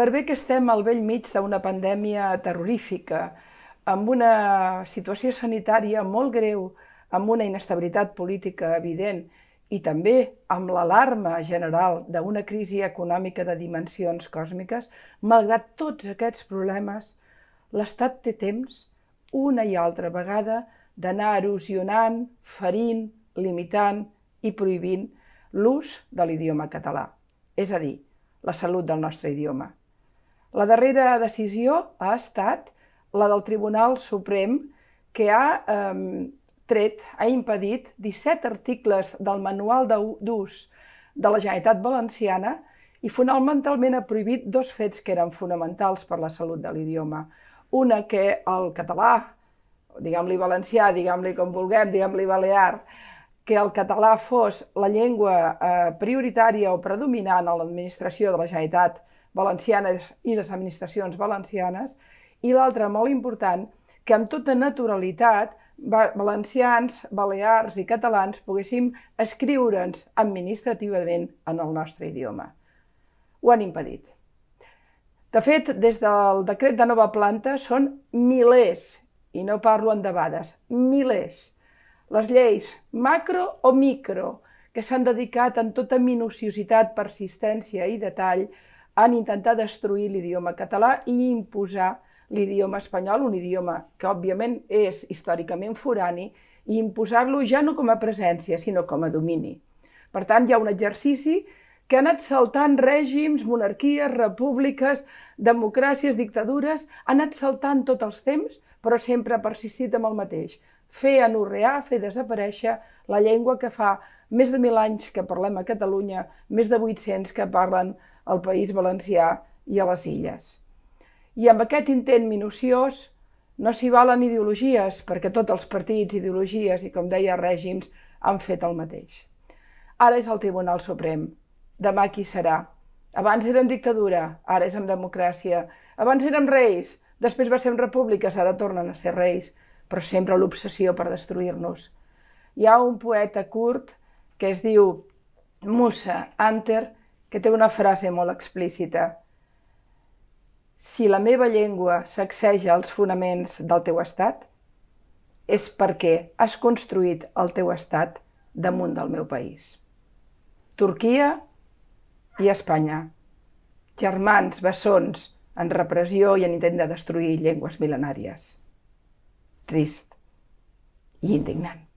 Per bé que estem al vell mig d'una pandèmia terrorífica, amb una situació sanitària molt greu, amb una inestabilitat política evident i també amb l'alarma general d'una crisi econòmica de dimensions còsmiques, malgrat tots aquests problemes, l'Estat té temps, una i altra vegada, d'anar erosionant, ferint, limitant i prohibint l'ús de l'idioma català, és a dir, la salut del nostre idioma. La darrera decisió ha estat la del Tribunal Suprem, que ha eh, tret, ha impedit 17 articles del manual d'ús de la Generalitat Valenciana i fonamentalment ha prohibit dos fets que eren fonamentals per la salut de l'idioma. Una, que el català, diguem-li valencià, diguem-li com vulguem, diguem-li balear, que el català fos la llengua eh, prioritària o predominant a l'administració de la Generalitat valencianes i les administracions valencianes, i l'altra molt important, que amb tota naturalitat valencians, balears i catalans poguéssim escriure'ns administrativament en el nostre idioma. Ho han impedit. De fet, des del decret de nova planta són milers, i no parlo en debades, milers, les lleis macro o micro, que s'han dedicat amb tota minuciositat, persistència i detall han intentat destruir l'idioma català i imposar l'idioma espanyol, un idioma que òbviament és històricament forani, i imposar-lo ja no com a presència, sinó com a domini. Per tant, hi ha un exercici que han anat saltant règims, monarquies, repúbliques, democràcies, dictadures, han anat saltant tots els temps, però sempre ha persistit amb el mateix. Fer anorrear, fer desaparèixer la llengua que fa més de mil anys que parlem a Catalunya, més de 800 que parlen al País Valencià i a les Illes. I amb aquest intent minuciós no s'hi valen ideologies, perquè tots els partits, ideologies i, com deia, règims han fet el mateix. Ara és el Tribunal Suprem, demà qui serà. Abans era en dictadura, ara és en democràcia. Abans érem reis, després va ser en república, ara tornen a ser reis, però sempre l'obsessió per destruir-nos. Hi ha un poeta curt que es diu Musa Anter, que té una frase molt explícita. Si la meva llengua sacseja els fonaments del teu estat, és perquè has construït el teu estat damunt del meu país. Turquia i Espanya, germans, bessons, en repressió i en intent de destruir llengües mil·lenàries. Trist i indignant.